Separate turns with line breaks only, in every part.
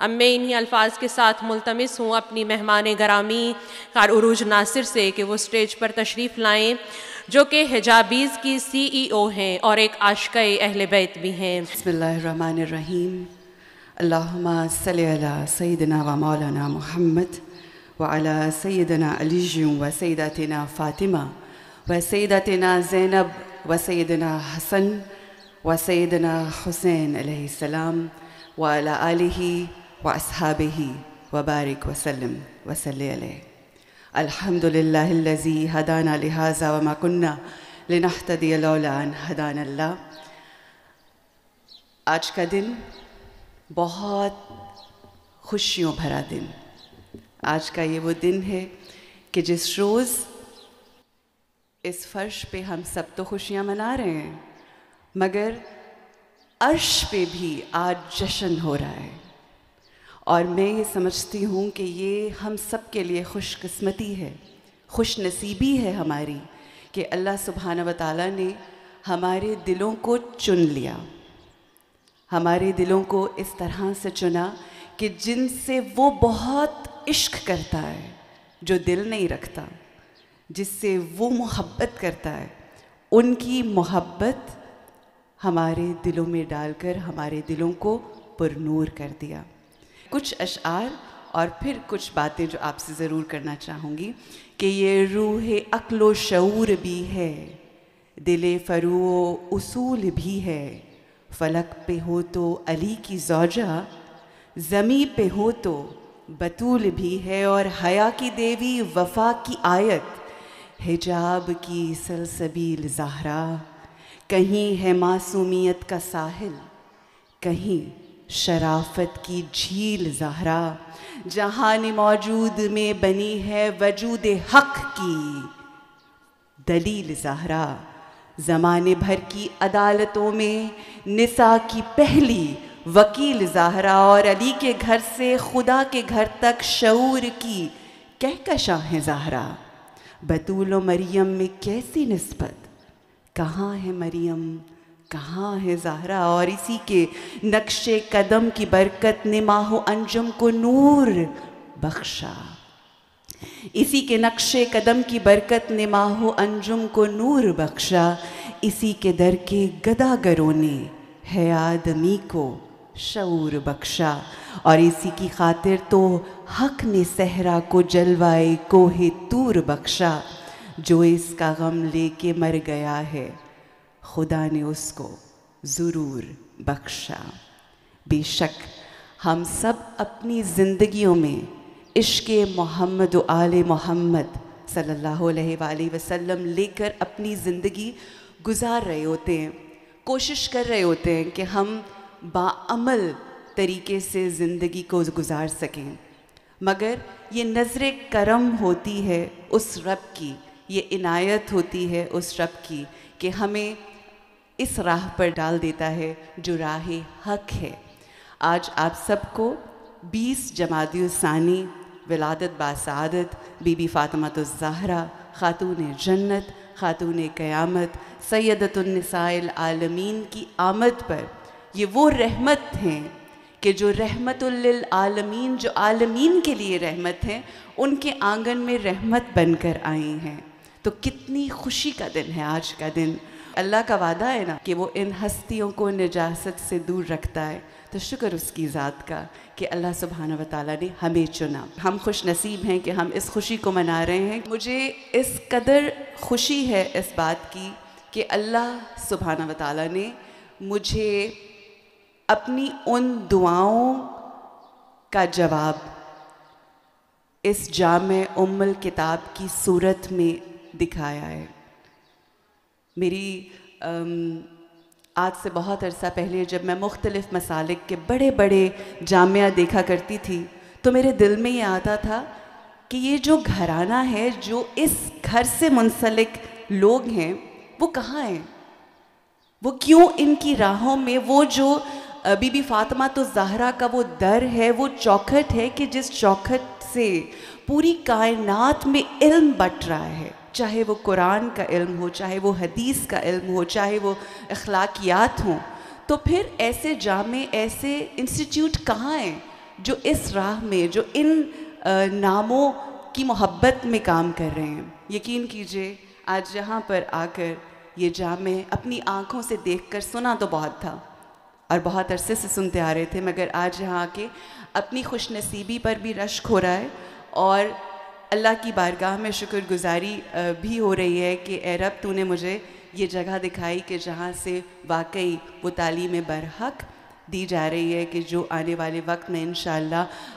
अब मैं इन्हीं अल्फाज के साथ मुलतमस हूँ अपनी मेहमान ग्रामी कारूज नासिर से कि वो स्टेज पर तशरीफ़ लाएँ जो कि हिजाबीज़ की सी ई ओ हैं और एक आशक अहल बैत भी हैं बसमीम अल्लाम सैदना व मौलाना महमद वाल सैदना अलीजूँ व सैदातना फ़ातिमा व सैदातना ज़ैनब व सैदना हसन व सैदना हुसैन अलैहिस्सलाम वाल आलही وأصحابه وبارك وسلم وسلي عليه الحمد لله الذي هدانا لهذا وما كنا لنهتدي لولا أن هدانا الله आज का दिन बहुत खुशियों भरा दिन आज का ये वो दिन है कि जिस रोज़ इस फर्श पे हम सब तो खुशियाँ मना रहे हैं मगर अर्श पे भी आज जश्न हो रहा है और मैं ये समझती हूँ कि ये हम सब के लिए खुशकस्मती है खुश नसीबी है हमारी कि अल्लाह सुबहान वाली ने हमारे दिलों को चुन लिया हमारे दिलों को इस तरह से चुना कि जिनसे वो बहुत इश्क करता है जो दिल नहीं रखता जिससे वो मोहब्बत करता है उनकी मोहब्बत हमारे दिलों में डालकर हमारे दिलों को पुरनूर कर दिया कुछ अशार और फिर कुछ बातें जो आपसे ज़रूर करना चाहूँगी कि ये रूह अक्लो शूर भी है दिल फरू उसूल भी है फलक पे हो तो अली की जौजा ज़मी पे हो तो बतूल भी है और हया की देवी वफा की आयत हिजाब की सलसबील जहरा कहीं है मासूमियत का साहिल कहीं शराफत की झील जहरा जहान मौजूद में बनी है वजूद हक की दलील जहरा जमाने भर की अदालतों में निसा की पहली वकील जहरा और अली के घर से खुदा के घर तक शूर की कहकशा है जहरा बतूल मरियम में कैसी नस्बत कहाँ है मरियम कहाँ है जहरा और इसी के नक्शे कदम की बरकत ने माहो अंजुम को नूर बख्शा इसी के नक्शे कदम की बरकत ने माहो अंजुम को नूर बख्शा इसी के दर के गदागरों ने है आदमी को शूर बख्शा और इसी की खातिर तो हक ने सहरा को जलवाए कोहे तूर बख्शा जो इसका गम लेके मर गया है खुदा ने उसको ज़रूर बख्शा बेशक हम सब अपनी ज़िंदगियों में इश्क मोहम्मद आल मोहम्मद सल्लल्लाहु अलैहि वसल्लम लेकर अपनी ज़िंदगी गुजार रहे होते हैं कोशिश कर रहे होते हैं कि हम बामल तरीके से ज़िंदगी को गुजार सकें मगर ये नज़र करम होती है उस रब की ये इनायत होती है उस रब की कि हमें इस राह पर डाल देता है जो राह हक है आज आप सबको 20 जमादी सानी विलादत बासादत बीबी फ़ातमतुलज़ाहरा ख़ातून जन्नत ख़ातून क़यामत सैदतुलनसाइल आलमीन की आमद पर ये वो रहमत हैं कि जो रहमतुल्लमीन जो आलमीन के लिए रहमत हैं उनके आंगन में रहमत बनकर आई हैं तो कितनी खुशी का दिन है आज का दिन अल्लाह का वादा है ना कि वो इन हस्तियों को निजात से दूर रखता है तो शुक्र उसकी ज़ात का कि अल्लाह सुबहाना वाली ने हमें चुना हम खुश नसीब हैं कि हम इस खुशी को मना रहे हैं मुझे इस कदर खुशी है इस बात की कि अल्लाह सुबहाना वाली ने मुझे अपनी उन दुआओं का जवाब इस जाम उम्मल किताब की सूरत में दिखाया है मेरी आज से बहुत अरसा पहले जब मैं मुख्तलिफ़ मसालिक के बड़े बड़े जामिया देखा करती थी तो मेरे दिल में ये आता था कि ये जो घराना है जो इस घर से मुंसलिक लोग हैं वो कहाँ हैं वो क्यों इनकी राहों में वो जो बीबी फातिमा तो जहरा का वो दर है वो चौखट है कि जिस चौखट से पूरी कायनात में इल्म बट रहा है चाहे वो कुरान का इल्म हो चाहे वो हदीस का इल्म हो चाहे वो अखलाकियात हों तो फिर ऐसे जामे ऐसे इंस्टीट्यूट कहाँ हैं जो इस राह में जो इन नामों की मोहब्बत में काम कर रहे हैं यकीन कीजिए आज यहाँ पर आकर ये जामे अपनी आँखों से देखकर सुना तो बहुत था और बहुत अरसे से सुनते आ रहे थे मगर आज यहाँ आके अपनी खुशनसीबी पर भी रश्क हो रहा है और अल्लाह की बारगाह में शुक्रगुजारी भी हो रही है कि एरब तूने मुझे ये जगह दिखाई कि जहाँ से वाकई वो तालीम बरहक दी जा रही है कि जो आने वाले वक्त में इन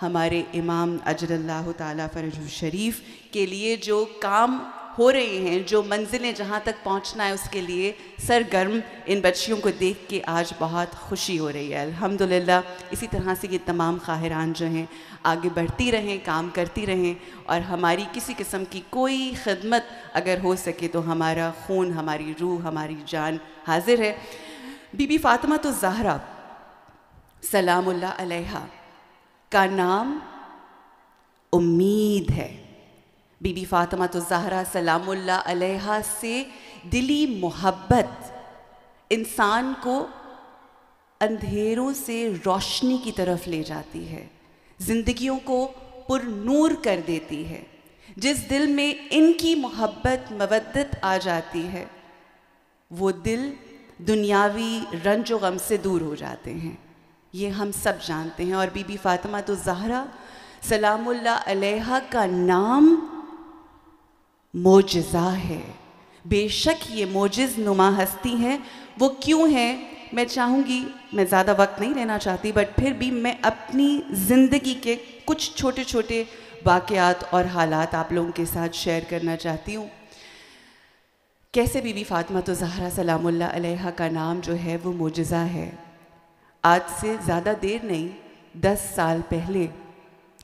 हमारे इमाम अजरल्ला अल्लाह शरीफ के लिए जो काम हो रहे हैं जो मंजिलें जहाँ तक पहुँचना है उसके लिए सरगर्म इन बच्चियों को देख के आज बहुत खुशी हो रही है अल्हम्दुलिल्लाह इसी तरह से ये तमाम खाहरान जो हैं आगे बढ़ती रहें काम करती रहें और हमारी किसी किस्म की कोई खदमत अगर हो सके तो हमारा खून हमारी रूह हमारी जान हाजिर है बीबी फ़ातिमा तो जहरा सलामुल्ला अलैहा का नाम उम्मीद है बीबी फातमा तो जहरा सलामुल्ला से दिली मोहब्बत इंसान को अंधेरों से रोशनी की तरफ ले जाती है ज़िंदगियों को पुरनूर कर देती है जिस दिल में इनकी मोहब्बत मबदत आ जाती है वो दिल दुनियावी रंज गम से दूर हो जाते हैं ये हम सब जानते हैं और बीबी फातमा तो जहरा सलामुल्ल का नाम मोजा है बेशक ये मोजिज़ नुमा हस्ती हैं वो क्यों हैं मैं चाहूँगी मैं ज़्यादा वक्त नहीं लेना चाहती बट फिर भी मैं अपनी ज़िंदगी के कुछ छोटे छोटे वाक़ात और हालात आप लोगों के साथ शेयर करना चाहती हूँ कैसे बीबी फ़ातिमा तो जहरा सलामुल्ला का नाम जो है वो मोजा है आज से ज़्यादा देर नहीं दस साल पहले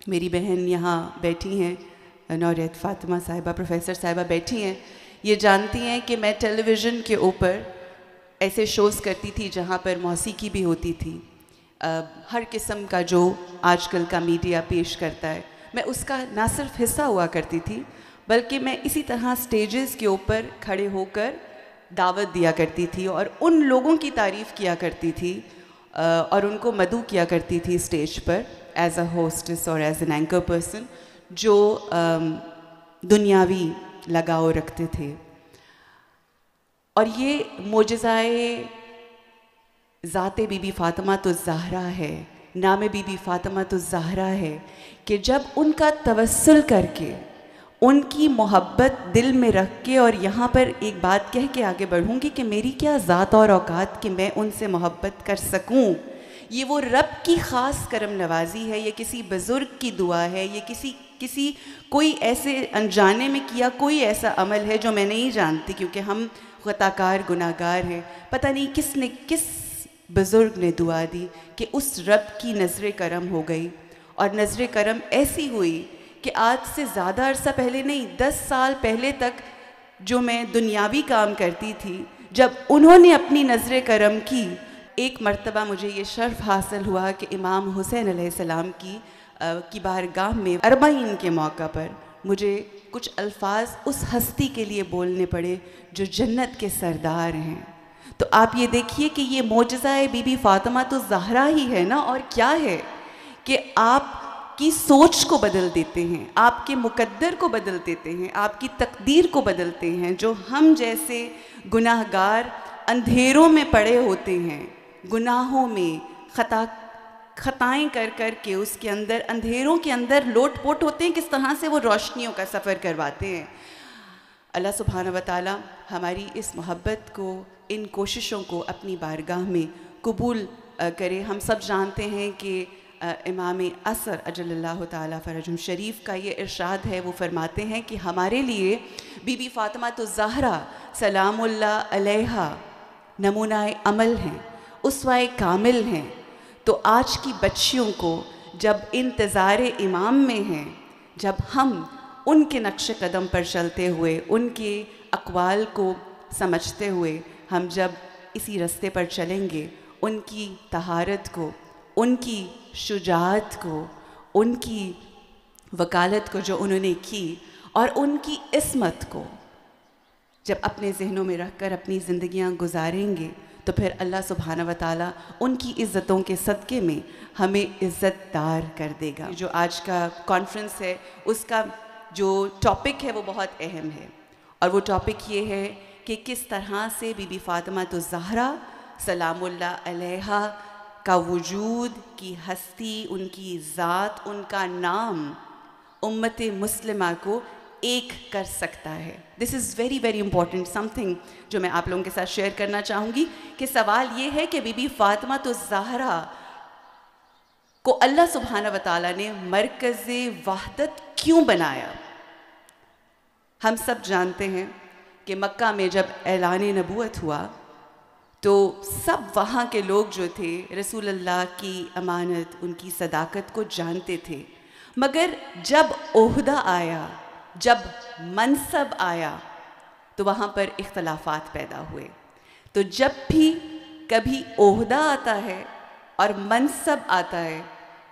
मेरी बहन यहाँ बैठी हैं नौरियत फातिमा साहिबा प्रोफेसर साहिबा बैठी हैं ये जानती हैं कि मैं टेलीविज़न के ऊपर ऐसे शोज़ करती थी जहाँ पर मौसीकी भी होती थी आ, हर किस्म का जो आजकल का मीडिया पेश करता है मैं उसका ना सिर्फ हिस्सा हुआ करती थी बल्कि मैं इसी तरह स्टेजेस के ऊपर खड़े होकर दावत दिया करती थी और उन लोगों की तारीफ़ किया करती थी आ, और उनको मदू किया करती थी स्टेज पर एज़ अ होस्टेस और एज़ एन एंकर पर्सन जो दुनियावी लगाव रखते थे और ये मोजाए ज़ाते बीबी फ़ातिमा तो ज़ाहरा है नाम बीबी फ़ातिमा तो ज़ाहरा है कि जब उनका तवसल करके उनकी मोहब्बत दिल में रख के और यहाँ पर एक बात कह के आगे बढ़ूँगी कि मेरी क्या ज़ात और औकात कि मैं उनसे मोहब्बत कर सकूँ ये वो रब की ख़ास करम नवाजी है ये किसी बुज़ुर्ग की दुआ है ये किसी किसी कोई ऐसे अनजाने में किया कोई ऐसा अमल है जो मैं नहीं जानती क्योंकि हम ख़ताकार गुनागार हैं पता नहीं किसने किस बुज़ुर्ग ने दुआ दी कि उस रब की नज़र करम हो गई और नज़र करम ऐसी हुई कि आज से ज़्यादा अरसा पहले नहीं दस साल पहले तक जो मैं दुनियावी काम करती थी जब उन्होंने अपनी नज़र करम की एक मरतबा मुझे ये शर्फ हासिल हुआ कि इमाम हुसैन सलाम की आ, की बारगाह में अरबाइन के मौका पर मुझे कुछ अल्फाज उस हस्ती के लिए बोलने पड़े जो जन्नत के सरदार हैं तो आप ये देखिए कि ये मोजाए बीबी फातिमा तो जहरा ही है ना और क्या है कि आप की सोच को बदल देते हैं आपके मुकद्दर को बदल देते हैं आपकी तकदीर को बदलते हैं जो हम जैसे गुनाहगार अंधेरों में पड़े होते हैं गुनाहों में खता खताएं कर कर के उसके अंदर अंधेरों के अंदर लोट पोट होते हैं किस तरह से वो रोशनियों का सफ़र करवाते हैं अल्लाह सुबहाना वाली हमारी इस मोहब्बत को इन कोशिशों को अपनी बारगाह में कबूल करे हम सब जानते हैं कि इमाम असर अजल्ला तरजुम शरीफ का ये इरशाद है वो फरमाते हैं कि हमारे लिए बीबी फ़ातिमा तो ज़हरा सलामुल्ला नमूना अमल हैं उसवाए कामिल हैं तो आज की बच्चियों को जब इंतज़ार इमाम में हैं जब हम उनके नक्श कदम पर चलते हुए उनके अकवाल को समझते हुए हम जब इसी रास्ते पर चलेंगे उनकी तहारत को उनकी शुजात को उनकी वकालत को जो उन्होंने की और उनकी इसमत को जब अपने जहनों में रख कर अपनी ज़िंदियाँ गुजारेंगे तो फिर अल्लाह सुबहाना वाली उनकी इज़्ज़तों के सदक़े में हमें इज़्ज़तदार कर देगा जो आज का कॉन्फ्रेंस है उसका जो टॉपिक है वो बहुत अहम है और वो टॉपिक ये है कि किस तरह से बीबी फ़ातिमा तो ज़हरा सलामुल्ला का वजूद की हस्ती उनकी ज़ात उनका नाम उम्मत मुस्लिमा को एक कर सकता है this is very very important something जो मैं आप लोगों के साथ शेयर करना चाहूँगी कि सवाल ये है कि बीबी फातिमा तो जहरा को अल्लाह सुबहाना वाली ने मरकज़ वाहदत क्यों बनाया हम सब जानते हैं कि मक्का में जब ऐलान नबूत हुआ तो सब वहाँ के लोग जो थे रसूल अल्लाह की अमानत उनकी सदाकत को जानते थे मगर जब ओहदा आया जब मनसब आया तो वहाँ पर इख्तलाफात पैदा हुए तो जब भी कभी ओहदा आता है और मनसब आता है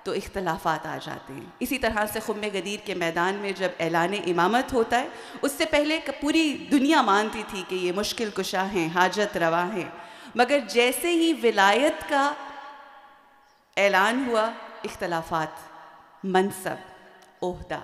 तो इख्तलाफात आ जाते हैं इसी तरह से खुम गदीर के मैदान में जब ऐलान इमामत होता है उससे पहले पूरी दुनिया मानती थी कि ये मुश्किल कुशा हैं हाजत रवा हैं मगर जैसे ही विलायत का ऐलान हुआ इख्तलाफात मनसब ओहदा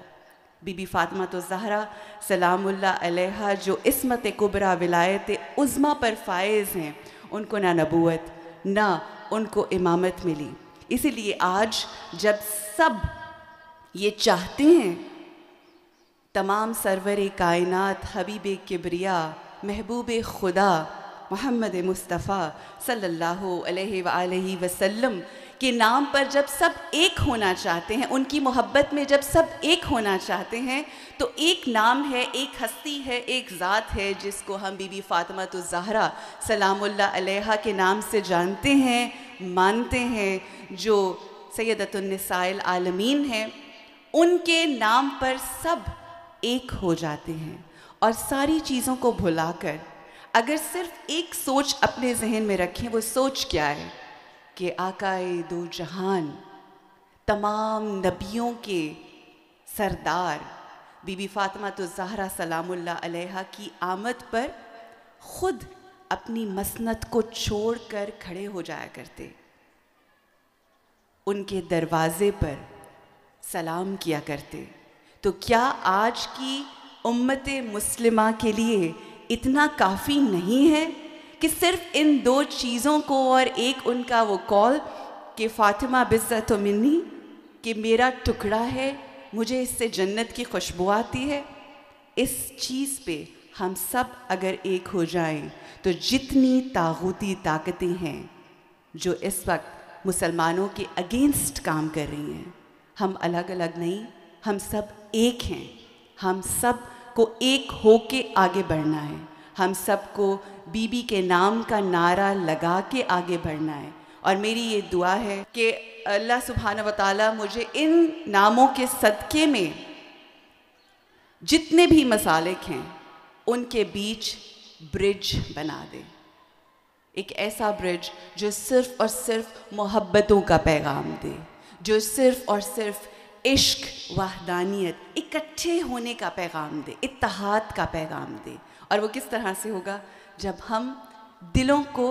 बीबी फ़ातिमा तो ज़हरा सलामुल्ला जो इसमत कुबरा विलायत उज़मा पर फायज़ हैं उनको ना नबूत ना उनको इमामत मिली इसीलिए आज जब सब ये चाहते हैं तमाम सरवर कायनात हबीब किबरिया महबूब खुदा मोहम्मद मुस्तफ़ा सल्लल्लाहु अलैहि वसल्लम के नाम पर जब सब एक होना चाहते हैं उनकी मोहब्बत में जब सब एक होना चाहते हैं तो एक नाम है एक हस्ती है एक ज़ात है जिसको हम बीबी फ़ातिमा तो ज़हरा सलामुल्ला अलैहा के नाम से जानते हैं मानते हैं जो सैदतुलनसाइल आलमीन हैं उनके नाम पर सब एक हो जाते हैं और सारी चीज़ों को भुलाकर अगर सिर्फ एक सोच अपने जहन में रखें वो सोच क्या है कि आकाए दो जहान तमाम नबियों के सरदार बीबी फातिमा तो जहरा सलामुल्ला की आमद पर ख़ुद अपनी मसनत को छोड़कर खड़े हो जाया करते उनके दरवाज़े पर सलाम किया करते तो क्या आज की उम्मत मुस्लिमा के लिए इतना काफ़ी नहीं है कि सिर्फ इन दो चीज़ों को और एक उनका वो कॉल कि फातिमा बिज्जत तो मिन्नी कि मेरा टुकड़ा है मुझे इससे जन्नत की खुशबू आती है इस चीज़ पे हम सब अगर एक हो जाएं तो जितनी तागूती ताकतें हैं जो इस वक्त मुसलमानों के अगेंस्ट काम कर रही हैं हम अलग अलग नहीं हम सब एक हैं हम सब को एक हो के आगे बढ़ना है हम सबको बीबी के नाम का नारा लगा के आगे बढ़ना है और मेरी ये दुआ है कि अल्लाह सुबहान वाली मुझे इन नामों के सदक़े में जितने भी मसालिक हैं उनके बीच ब्रिज बना दे एक ऐसा ब्रिज जो सिर्फ़ और सिर्फ मोहब्बतों का पैगाम दे जो सिर्फ़ और सिर्फ़ इश्क वाहदानियत इकट्ठे होने का पैगाम दे इतिहाद का पैगाम दे और वो किस तरह से होगा जब हम दिलों को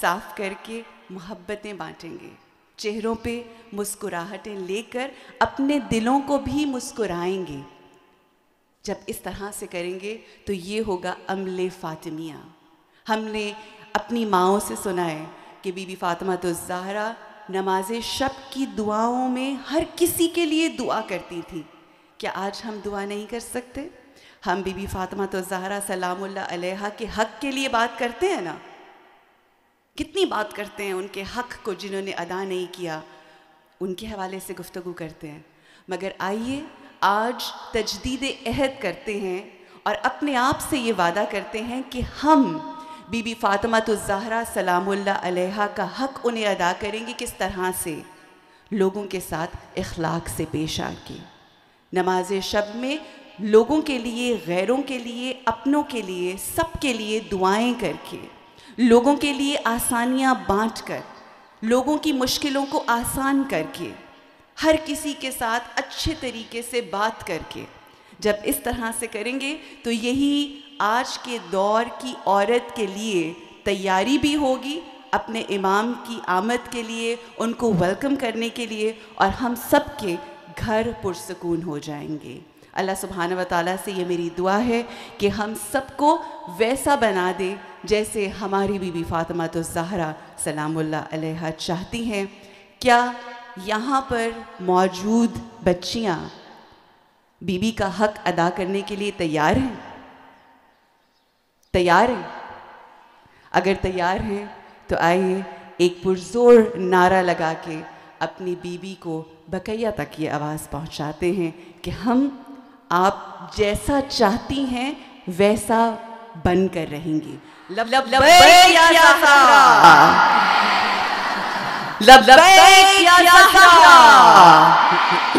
साफ करके मोहब्बतें बांटेंगे चेहरों पे मुस्कुराहटें लेकर अपने दिलों को भी मुस्कुराएंगे जब इस तरह से करेंगे तो ये होगा अमले फातिमिया हमने अपनी माओ से सुना है कि बीबी फातिमा तो जहरा नमाज शब की दुआओं में हर किसी के लिए दुआ करती थी क्या आज हम दुआ नहीं कर सकते हम बीबी फातिमा तो जहरा सलाम के हक के लिए बात करते हैं ना कितनी बात करते हैं उनके हक को जिन्होंने अदा नहीं किया उनके हवाले से गुफ्तु करते हैं मगर आइए आज तजदीद अहद करते हैं और अपने आप से ये वादा करते हैं कि हम बीबी फ़ातिमा तो ज़हरा सलामुल्ला अलैहा का हक उन्हें अदा करेंगी किस तरह से लोगों के साथ इखलाक से पेश आके नमाज शब में लोगों के लिए गैरों के लिए अपनों के लिए सब के लिए दुआएं करके लोगों के लिए आसानियां बांट कर लोगों की मुश्किलों को आसान करके हर किसी के साथ अच्छे तरीके से बात करके जब इस तरह से करेंगे तो यही आज के दौर की औरत के लिए तैयारी भी होगी अपने इमाम की आमद के लिए उनको वेलकम करने के लिए और हम सब के घर पुरसकून हो जाएंगे अल्लाह सुबहान व ताली से ये मेरी दुआ है कि हम सबको वैसा बना दे जैसे हमारी बीबी फातिमा तो जहरा सलामुल्ला चाहती हैं क्या यहाँ पर मौजूद बच्चियाँ बीबी का हक अदा करने के लिए तैयार हैं तैयार हैं अगर तैयार हैं तो आइए एक पुरजोर नारा लगा के अपनी बीबी को बकैया तक ये आवाज़ पहुंचाते हैं कि हम आप जैसा चाहती हैं वैसा बन कर रहेंगे लब लब लब लब लब